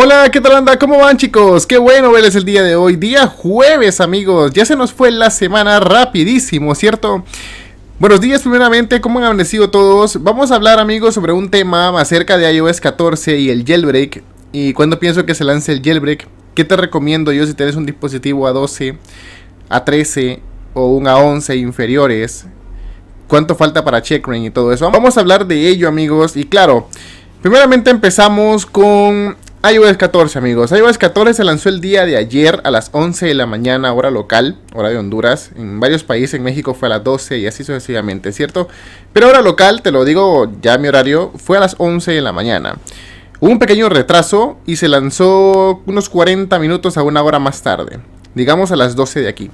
Hola, ¿qué tal anda? ¿Cómo van chicos? Qué bueno verles el día de hoy, día jueves amigos, ya se nos fue la semana rapidísimo, ¿cierto? Buenos días primeramente, ¿cómo han amanecido todos? Vamos a hablar amigos sobre un tema acerca de iOS 14 y el jailbreak y cuándo pienso que se lance el jailbreak, ¿qué te recomiendo yo si tienes un dispositivo A12, A13 o un A11 inferiores? ¿Cuánto falta para checkring y todo eso? Vamos a hablar de ello amigos y claro, primeramente empezamos con iOS 14 amigos, iOS 14 se lanzó el día de ayer a las 11 de la mañana hora local, hora de Honduras, en varios países, en México fue a las 12 y así sucesivamente, ¿cierto? Pero hora local, te lo digo ya mi horario, fue a las 11 de la mañana. Hubo un pequeño retraso y se lanzó unos 40 minutos a una hora más tarde, digamos a las 12 de aquí.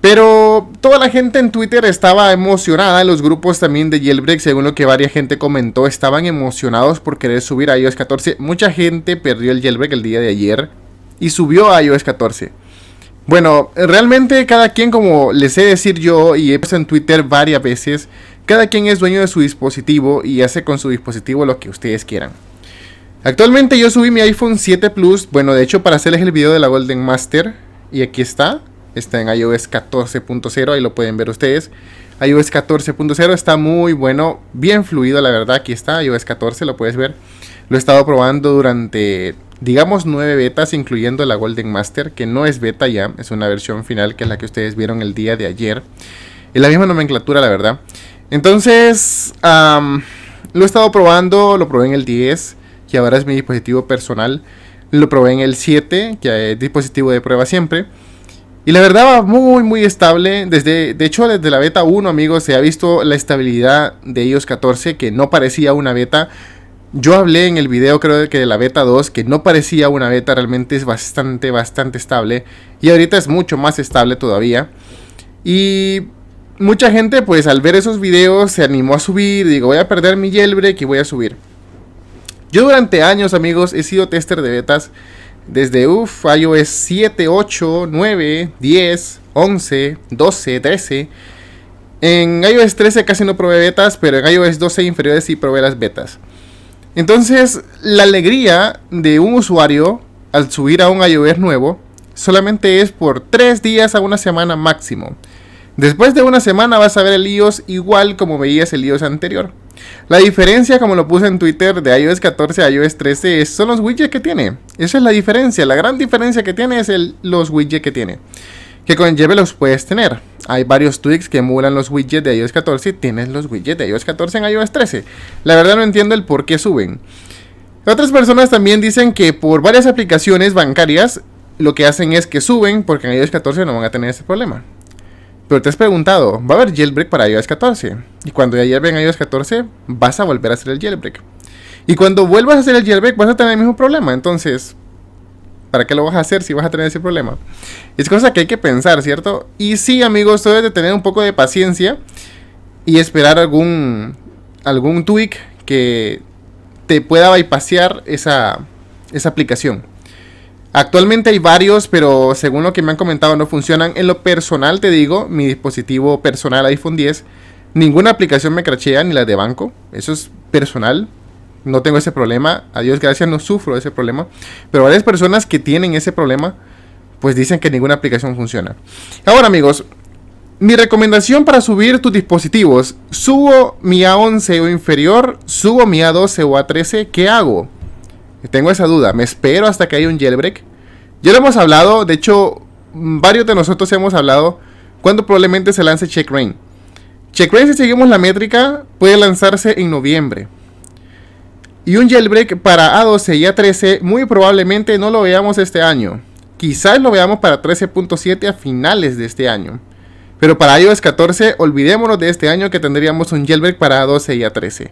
Pero toda la gente en Twitter estaba emocionada, los grupos también de Jailbreak, según lo que varia gente comentó, estaban emocionados por querer subir a iOS 14. Mucha gente perdió el Jailbreak el día de ayer y subió a iOS 14. Bueno, realmente cada quien, como les sé decir yo y he pasado en Twitter varias veces, cada quien es dueño de su dispositivo y hace con su dispositivo lo que ustedes quieran. Actualmente yo subí mi iPhone 7 Plus, bueno, de hecho para hacerles el video de la Golden Master, y aquí está está en iOS 14.0, ahí lo pueden ver ustedes. iOS 14.0 está muy bueno, bien fluido, la verdad. Aquí está, iOS 14, lo puedes ver. Lo he estado probando durante, digamos, nueve betas, incluyendo la Golden Master, que no es beta ya, es una versión final que es la que ustedes vieron el día de ayer. Es la misma nomenclatura, la verdad. Entonces, lo he estado probando, lo probé en el 10, que ahora es mi dispositivo personal. Lo probé en el 7, que es dispositivo de prueba siempre. Y la verdad va muy, muy estable. Desde, de hecho, desde la beta 1, amigos, se ha visto la estabilidad de iOS 14, que no parecía una beta. Yo hablé en el video, creo que de la beta 2, que no parecía una beta, realmente es bastante, bastante estable. Y ahorita es mucho más estable todavía. Y mucha gente, pues al ver esos videos, se animó a subir. Digo, voy a perder mi jailbreak y voy a subir. Yo durante años, amigos, he sido tester de betas desde iOS 7, 8, 9, 10, 11, 12, 13. En iOS 13 casi no probé betas, pero en iOS 12 inferiores sí probé las betas. Entonces, la alegría de un usuario al subir a un iOS nuevo solamente es por 3 días a una semana máximo. Después de una semana vas a ver el iOS igual como veías el iOS anterior. La diferencia, como lo puse en Twitter, de iOS 14 a iOS 13 son los widgets que tiene. Esa es la diferencia. La gran diferencia que tiene es los widgets que tiene. Que con los puedes tener. Hay varios tweaks que emulan los widgets de iOS 14 y tienes los widgets de iOS 14 en iOS 13. La verdad no entiendo el por qué suben. Otras personas también dicen que por varias aplicaciones bancarias lo que hacen es que suben porque en iOS 14 no van a tener ese problema. Pero te has preguntado, ¿va a haber jailbreak para iOS 14? Y cuando ya lleven iOS 14, vas a volver a hacer el jailbreak. Y cuando vuelvas a hacer el jailbreak, vas a tener el mismo problema. Entonces, ¿para qué lo vas a hacer si vas a tener ese problema? Es cosa que hay que pensar, ¿cierto? Y sí, amigos, tú debes de tener un poco de paciencia y esperar algún, algún tweak que te pueda bypassear esa, esa aplicación. Actualmente hay varios, pero según lo que me han comentado no funcionan. En lo personal te digo, mi dispositivo personal iPhone 10, ninguna aplicación me crachea ni la de banco. Eso es personal. No tengo ese problema. A Dios gracias no sufro ese problema. Pero varias personas que tienen ese problema, pues dicen que ninguna aplicación funciona. Ahora amigos, mi recomendación para subir tus dispositivos, subo mi A11 o inferior, subo mi A12 o A13, ¿qué hago? Tengo esa duda. Me espero hasta que haya un jailbreak. Ya lo hemos hablado. De hecho, mm, varios de nosotros hemos hablado. Cuando probablemente se lance Check Rain. Check si seguimos la métrica, puede lanzarse en noviembre. Y un jailbreak para A12 y A13 muy probablemente no lo veamos este año. Quizás lo veamos para 13.7 a finales de este año. Pero para iOS 14, olvidémonos de este año que tendríamos un jailbreak para A12 y A13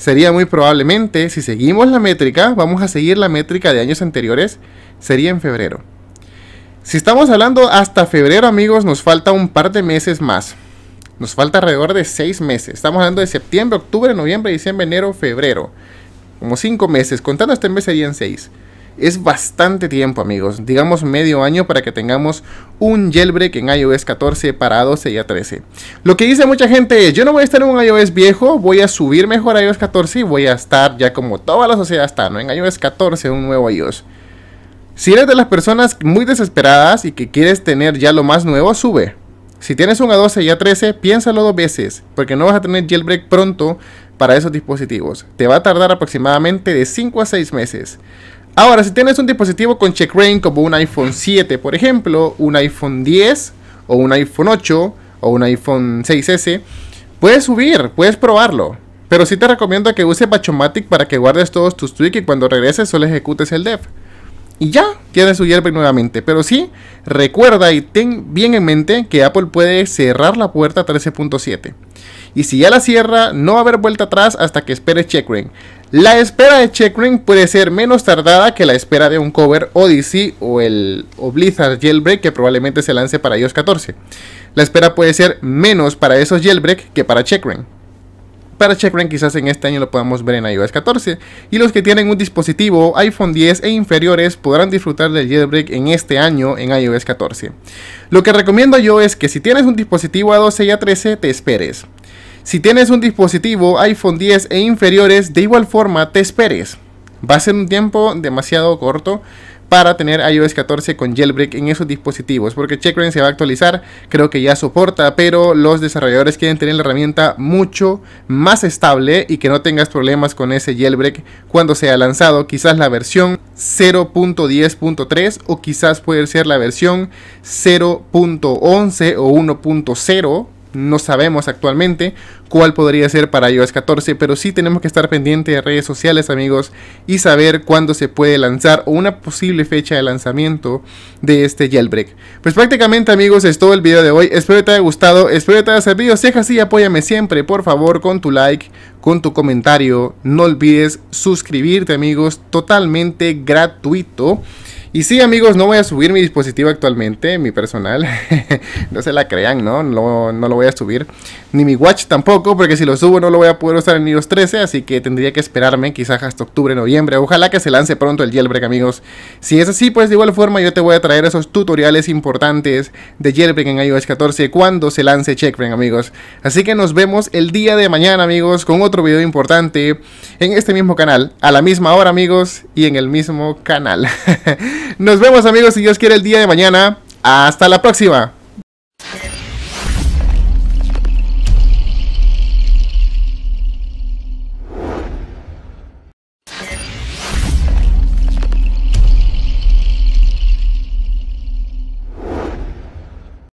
sería muy probablemente, si seguimos la métrica, vamos a seguir la métrica de años anteriores, sería en febrero. Si estamos hablando hasta febrero, amigos, nos falta un par de meses más. Nos falta alrededor de seis meses. Estamos hablando de septiembre, octubre, noviembre, diciembre, enero, febrero. Como cinco meses. Contando este mes serían seis. Es bastante tiempo amigos, digamos medio año para que tengamos un jailbreak en iOS 14 para 12 y a 13. Lo que dice mucha gente es, yo no voy a estar en un iOS viejo, voy a subir mejor a iOS 14 y voy a estar ya como toda la sociedad está, ¿no? En iOS 14, un nuevo iOS. Si eres de las personas muy desesperadas y que quieres tener ya lo más nuevo, sube. Si tienes un A12 y A13, piénsalo dos veces, porque no vas a tener jailbreak pronto para esos dispositivos. Te va a tardar aproximadamente de 5 a 6 meses. Ahora, si tienes un dispositivo con Checkrain como un iPhone 7, por ejemplo, un iPhone 10 o un iPhone 8 o un iPhone 6S, puedes subir, puedes probarlo. Pero sí te recomiendo que uses Bachomatic para que guardes todos tus tweaks y cuando regreses solo ejecutes el dev. Y ya, tienes su nuevamente. Pero sí, recuerda y ten bien en mente que Apple puede cerrar la puerta 13.7 y si ya la cierra, no va a haber vuelta atrás hasta que espere Checkring. La espera de Checkring puede ser menos tardada que la espera de un cover Odyssey o el Blizzard Jailbreak que probablemente se lance para iOS 14. La espera puede ser menos para esos Jailbreak que para Ring. Para Checkring quizás en este año lo podamos ver en iOS 14 y los que tienen un dispositivo iPhone 10 e inferiores podrán disfrutar del jailbreak en este año en iOS 14. Lo que recomiendo yo es que si tienes un dispositivo A12 y A13 te esperes. Si tienes un dispositivo iPhone 10 e inferiores, de igual forma te esperes. Va a ser un tiempo demasiado corto para tener iOS 14 con jailbreak en esos dispositivos, porque Checkra1n se va a actualizar, creo que ya soporta, pero los desarrolladores quieren tener la herramienta mucho más estable y que no tengas problemas con ese jailbreak cuando sea lanzado, quizás la versión 0.10.3 o quizás puede ser la versión 0.11 o 1.0 no sabemos actualmente cuál podría ser para iOS 14, pero sí tenemos que estar pendientes de redes sociales, amigos, y saber cuándo se puede lanzar o una posible fecha de lanzamiento de este jailbreak. Pues prácticamente, amigos, es todo el video de hoy. Espero que te haya gustado, espero que te haya servido. Si es así, apóyame siempre, por favor, con tu like, con tu comentario. No olvides suscribirte, amigos, totalmente gratuito. Y sí, amigos, no voy a subir mi dispositivo actualmente, mi personal. no se la crean, ¿no? ¿no? lo voy a subir. Ni mi watch tampoco, porque si lo subo no lo voy a poder usar en iOS 13, así que tendría que esperarme quizás hasta octubre, noviembre. Ojalá que se lance pronto el jailbreak, amigos. Si es así, pues de igual forma yo te voy a traer esos tutoriales importantes de jailbreak en iOS 14 cuando se lance Checkbreak, amigos. Así que nos vemos el día de mañana, amigos, con otro video importante en este mismo canal, a la misma hora, amigos, y en el mismo canal. Nos vemos amigos, si Dios quiere el día de mañana. Hasta la próxima.